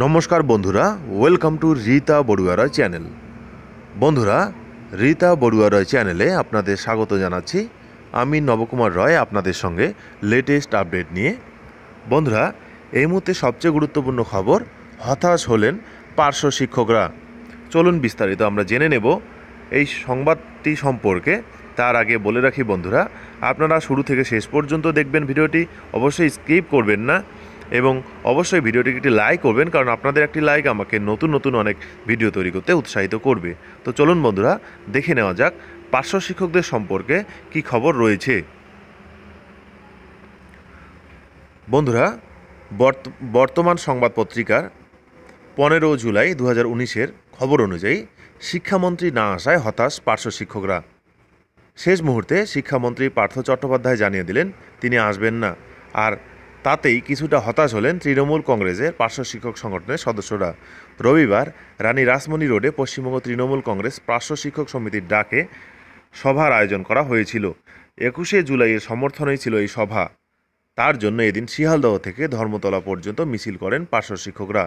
নমস্কার বন্ধুরা welcome to Rita বড়ুয়ারা চ্যানেল বন্ধুরা রীতা বড়ুয়া রয় চ্যানেলে আপনাদের স্বাগত জানাচ্ছি আমি নবকুমার রয় আপনাদের সঙ্গে লেটেস্ট আপডেট নিয়ে বন্ধুরা এই মুহূর্তে সবচেয়ে গুরুত্বপূর্ণ খবর হতাশ হলেন পার্শ্ব শিক্ষকরা চলুন বিস্তারিত আমরা জেনে নেব এই সংবাদটি সম্পর্কে তার আগে বলে রাখি বন্ধুরা আপনারা শুরু থেকে শেষ পর্যন্ত দেখবেন ভিডিওটি অবশ্যই স্কিপ করবেন না এবং অবশ্যই ভিডিওটিকে একটি লাইক করবেন কারণ আপনাদের একটি লাইক আমাকে নতুন নতুন অনেক ভিডিও তৈরি করতে উৎসাহিত করবে তো চলুন বন্ধুরা দেখে নেওয়া যাক পার্শ্ব শিক্ষকদের সম্পর্কে কি খবর রয়েছে বন্ধুরা বর্তমান সংবাদ পত্রিকার পনেরো জুলাই দু হাজার উনিশের খবর অনুযায়ী শিক্ষামন্ত্রী না আসায় হতাশ পার্শ্ব শিক্ষকরা শেষ মুহূর্তে শিক্ষামন্ত্রী পার্থ চট্টোপাধ্যায় জানিয়ে দিলেন তিনি আসবেন না আর তাতেই কিছুটা হতাশ হলেন তৃণমূল কংগ্রেসের পার্শ্ব শিক্ষক সংগঠনের সদস্যরা রবিবার রানী রাসমণি রোডে পশ্চিমবঙ্গ তৃণমূল কংগ্রেস পার্শ্ব শিক্ষক সমিতির ডাকে সভার আয়োজন করা হয়েছিল একুশে জুলাইয়ের সমর্থনেই ছিল এই সভা তার জন্য এদিন শিয়ালদহ থেকে ধর্মতলা পর্যন্ত মিছিল করেন পার্শ্ব শিক্ষকরা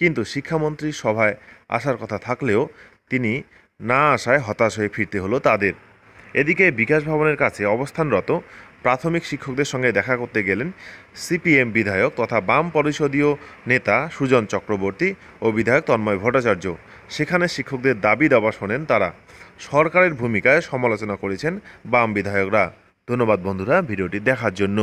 কিন্তু শিক্ষামন্ত্রী সভায় আসার কথা থাকলেও তিনি না আসায় হতাশ হয়ে ফিরতে হলো তাদের এদিকে বিকাশ ভবনের কাছে অবস্থানরত প্রাথমিক শিক্ষকদের সঙ্গে দেখা করতে গেলেন সিপিএম বিধায়ক তথা বাম পরিষদীয় নেতা সুজন চক্রবর্তী ও বিধায়ক তন্ময় ভট্টাচার্য সেখানে শিক্ষকদের দাবি দাবা শোনেন তারা সরকারের ভূমিকায় সমালোচনা করেছেন বাম বিধায়করা ধন্যবাদ বন্ধুরা ভিডিওটি দেখার জন্য